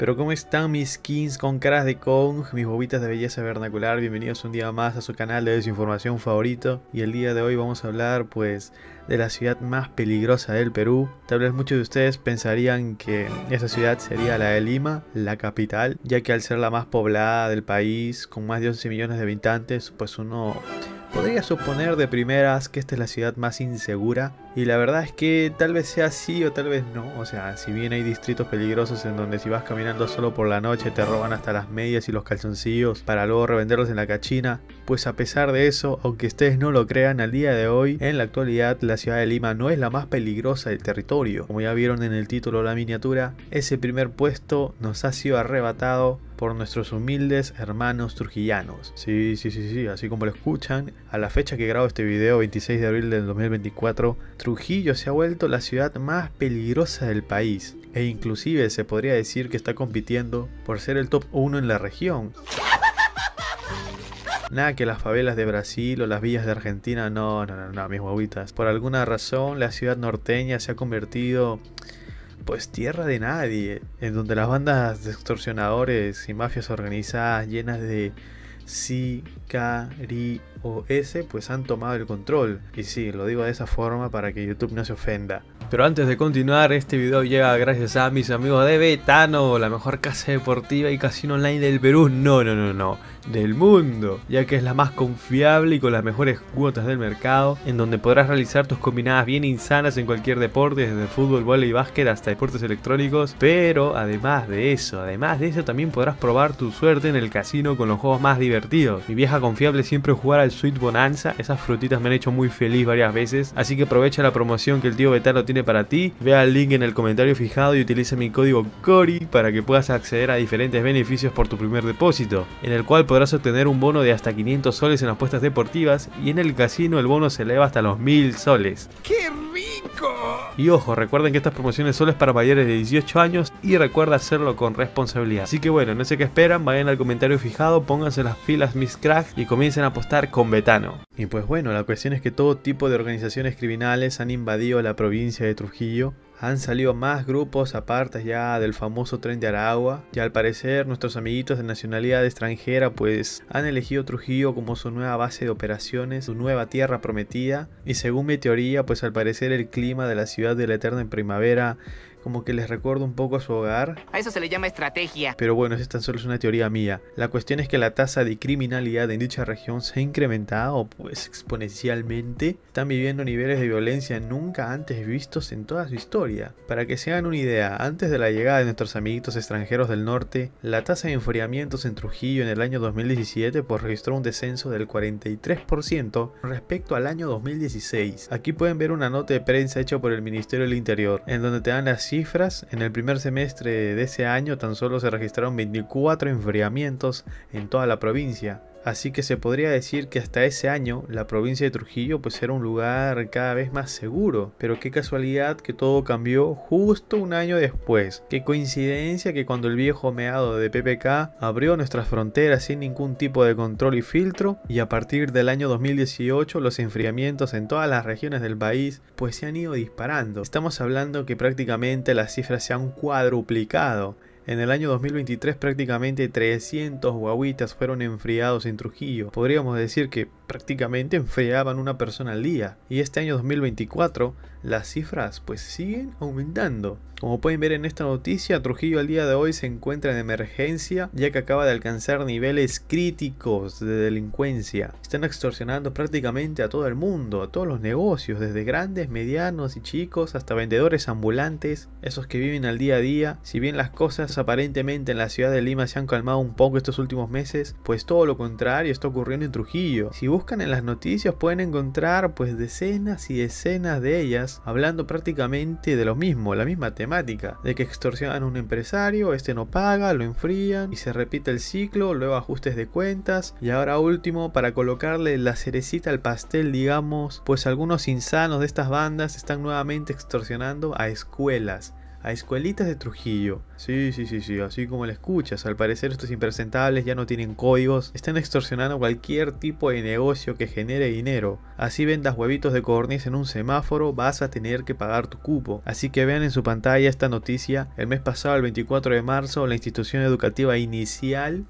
Pero ¿cómo están mis skins con caras de Kong, mis bobitas de belleza vernacular? Bienvenidos un día más a su canal de desinformación favorito. Y el día de hoy vamos a hablar pues de la ciudad más peligrosa del Perú. Tal vez muchos de ustedes pensarían que esa ciudad sería la de Lima, la capital, ya que al ser la más poblada del país, con más de 11 millones de habitantes, pues uno podría suponer de primeras que esta es la ciudad más insegura y la verdad es que tal vez sea así o tal vez no. O sea, si bien hay distritos peligrosos en donde si vas caminando solo por la noche te roban hasta las medias y los calzoncillos para luego revenderlos en la cachina, pues a pesar de eso, aunque ustedes no lo crean, al día de hoy, en la actualidad, la ciudad de Lima no es la más peligrosa del territorio. Como ya vieron en el título de la miniatura, ese primer puesto nos ha sido arrebatado por nuestros humildes hermanos trujillanos. Sí, sí, sí, sí, así como lo escuchan, a la fecha que grabo este video, 26 de abril del 2024, Trujillo se ha vuelto la ciudad más peligrosa del país e inclusive se podría decir que está compitiendo por ser el top 1 en la región. Nada que las favelas de Brasil o las villas de Argentina, no, no, no, no, mis huevitas Por alguna razón la ciudad norteña se ha convertido pues tierra de nadie, en donde las bandas de extorsionadores y mafias organizadas llenas de si S-I-C-A-R-I-O-S pues han tomado el control. Y sí, lo digo de esa forma para que YouTube no se ofenda. Pero antes de continuar, este video llega gracias a mis amigos de Betano, la mejor casa deportiva y casino online del Perú. No, no, no, no, del mundo, ya que es la más confiable y con las mejores cuotas del mercado, en donde podrás realizar tus combinadas bien insanas en cualquier deporte, desde fútbol, voleibol y básquet hasta deportes electrónicos. Pero además de eso, además de eso, también podrás probar tu suerte en el casino con los juegos más divertidos. Mi vieja confiable siempre jugar al Sweet Bonanza, esas frutitas me han hecho muy feliz varias veces, así que aprovecha la promoción que el tío Betano tiene para ti. vea el link en el comentario fijado y utiliza mi código Cory para que puedas acceder a diferentes beneficios por tu primer depósito, en el cual podrás obtener un bono de hasta 500 soles en apuestas deportivas y en el casino el bono se eleva hasta los 1000 soles. ¡Qué rico! Y ojo, recuerden que estas promociones solo es para mayores de 18 años y recuerda hacerlo con responsabilidad. Así que bueno, no sé qué esperan, vayan al comentario fijado, pónganse las filas mis cracks y comiencen a apostar con Betano. Y pues bueno, la cuestión es que todo tipo de organizaciones criminales han invadido la provincia de Trujillo, han salido más grupos aparte ya del famoso tren de Aragua, y al parecer nuestros amiguitos de nacionalidad extranjera pues han elegido Trujillo como su nueva base de operaciones, su nueva tierra prometida, y según mi teoría pues al parecer el clima de la ciudad de la eterna en primavera como que les recuerda un poco a su hogar. A eso se le llama estrategia. Pero bueno, esa tan solo es una teoría mía. La cuestión es que la tasa de criminalidad en dicha región se ha incrementado pues exponencialmente. Están viviendo niveles de violencia nunca antes vistos en toda su historia. Para que se hagan una idea, antes de la llegada de nuestros amiguitos extranjeros del norte, la tasa de enfriamientos en Trujillo en el año 2017 pues registró un descenso del 43% respecto al año 2016. Aquí pueden ver una nota de prensa hecha por el Ministerio del Interior, en donde te dan las cifras, en el primer semestre de ese año tan solo se registraron 24 enfriamientos en toda la provincia, Así que se podría decir que hasta ese año la provincia de Trujillo pues era un lugar cada vez más seguro. Pero qué casualidad que todo cambió justo un año después. Qué coincidencia que cuando el viejo meado de PPK abrió nuestras fronteras sin ningún tipo de control y filtro y a partir del año 2018 los enfriamientos en todas las regiones del país pues se han ido disparando. Estamos hablando que prácticamente las cifras se han cuadruplicado en el año 2023 prácticamente 300 guaguitas fueron enfriados en Trujillo. Podríamos decir que prácticamente enfriaban una persona al día. Y este año 2024 las cifras pues siguen aumentando. Como pueden ver en esta noticia, Trujillo al día de hoy se encuentra en emergencia ya que acaba de alcanzar niveles críticos de delincuencia. Están extorsionando prácticamente a todo el mundo, a todos los negocios, desde grandes, medianos y chicos hasta vendedores ambulantes, esos que viven al día a día. Si bien las cosas aparentemente en la ciudad de Lima se han calmado un poco estos últimos meses, pues todo lo contrario está ocurriendo en Trujillo. Si buscan en las noticias pueden encontrar pues decenas y decenas de ellas hablando prácticamente de lo mismo, la misma temática, de que extorsionan a un empresario, este no paga, lo enfrían y se repite el ciclo, luego ajustes de cuentas y ahora último para colocarle la cerecita al pastel digamos, pues algunos insanos de estas bandas están nuevamente extorsionando a escuelas a Escuelitas de Trujillo. Sí, sí, sí, sí, así como la escuchas. Al parecer estos impresentables ya no tienen códigos, están extorsionando cualquier tipo de negocio que genere dinero. Así vendas huevitos de cornice en un semáforo, vas a tener que pagar tu cupo. Así que vean en su pantalla esta noticia. El mes pasado, el 24 de marzo, la institución educativa inicial...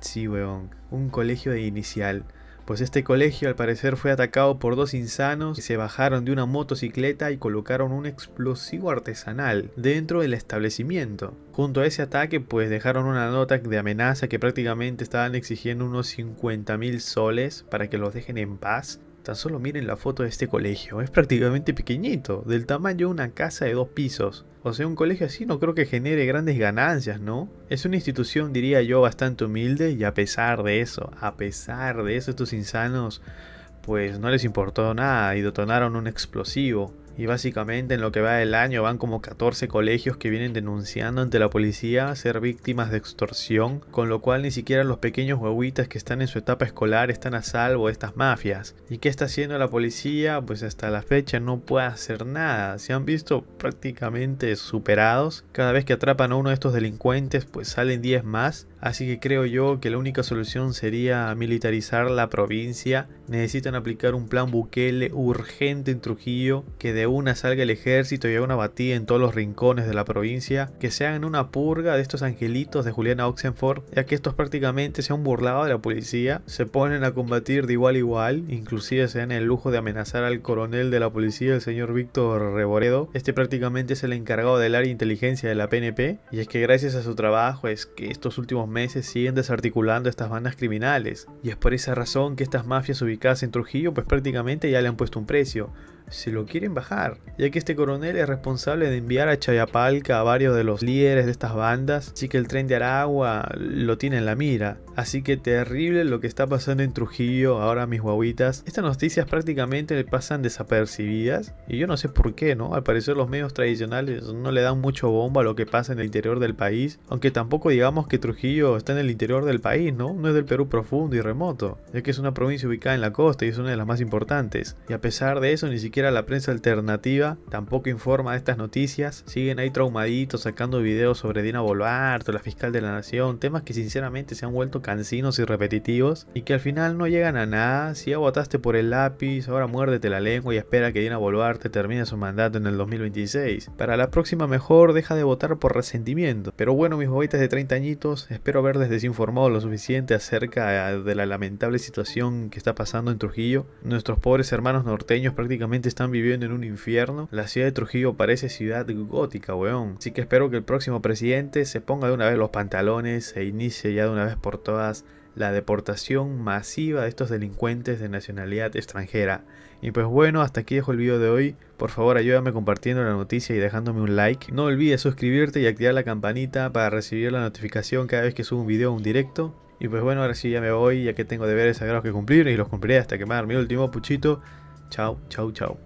Sí, weón, un colegio de inicial pues este colegio al parecer fue atacado por dos insanos que se bajaron de una motocicleta y colocaron un explosivo artesanal dentro del establecimiento. Junto a ese ataque pues dejaron una nota de amenaza que prácticamente estaban exigiendo unos 50 mil soles para que los dejen en paz Tan solo miren la foto de este colegio, es prácticamente pequeñito, del tamaño de una casa de dos pisos. O sea, un colegio así no creo que genere grandes ganancias, ¿no? Es una institución, diría yo, bastante humilde y a pesar de eso, a pesar de eso, estos insanos, pues no les importó nada y detonaron un explosivo y básicamente en lo que va del año van como 14 colegios que vienen denunciando ante la policía ser víctimas de extorsión, con lo cual ni siquiera los pequeños huevitas que están en su etapa escolar están a salvo de estas mafias. ¿Y qué está haciendo la policía? Pues hasta la fecha no puede hacer nada. Se han visto prácticamente superados. Cada vez que atrapan a uno de estos delincuentes pues salen 10 más Así que creo yo que la única solución sería militarizar la provincia. Necesitan aplicar un plan Bukele urgente en Trujillo, que de una salga el ejército y haga una batida en todos los rincones de la provincia, que se hagan una purga de estos angelitos de Juliana Oxenford, ya que estos prácticamente se han burlado de la policía, se ponen a combatir de igual a igual, inclusive se dan el lujo de amenazar al coronel de la policía, el señor Víctor Reboredo. Este prácticamente es el encargado del área de inteligencia de la PNP, y es que gracias a su trabajo es que estos últimos meses siguen desarticulando estas bandas criminales, y es por esa razón que estas mafias ubicadas en Trujillo pues prácticamente ya le han puesto un precio, si lo quieren bajar, ya que este coronel es responsable de enviar a Chayapalca a varios de los líderes de estas bandas, así que el tren de Aragua lo tiene en la mira. Así que terrible lo que está pasando en Trujillo ahora mis guaguitas. Estas noticias prácticamente le pasan desapercibidas y yo no sé por qué, ¿no? Al parecer los medios tradicionales no le dan mucho bombo a lo que pasa en el interior del país, aunque tampoco digamos que Trujillo está en el interior del país, ¿no? No es del Perú profundo y remoto, ya que es una provincia ubicada en la costa y es una de las más importantes. Y a pesar de eso ni siquiera la prensa alternativa tampoco informa de estas noticias. Siguen ahí traumaditos sacando videos sobre Dina Boluarte, la fiscal de la nación, temas que sinceramente se han vuelto cansinos y repetitivos y que al final no llegan a nada. Si ya votaste por el lápiz, ahora muérdete la lengua y espera que Dina Boluarte termine su mandato en el 2026. Para la próxima mejor deja de votar por resentimiento. Pero bueno, mis boitas de 30 añitos, espero haberles desinformado lo suficiente acerca de la lamentable situación que está pasando en Trujillo. Nuestros pobres hermanos norteños prácticamente están viviendo en un infierno. La ciudad de Trujillo parece ciudad gótica, weón. Así que espero que el próximo presidente se ponga de una vez los pantalones e inicie ya de una vez por todas la deportación masiva de estos delincuentes de nacionalidad extranjera. Y pues bueno, hasta aquí dejo el video de hoy. Por favor ayúdame compartiendo la noticia y dejándome un like. No olvides suscribirte y activar la campanita para recibir la notificación cada vez que subo un video o un directo. Y pues bueno, ahora sí ya me voy, ya que tengo deberes sagrados que cumplir y los cumpliré hasta quemar mi último puchito. Chao, chao, chao.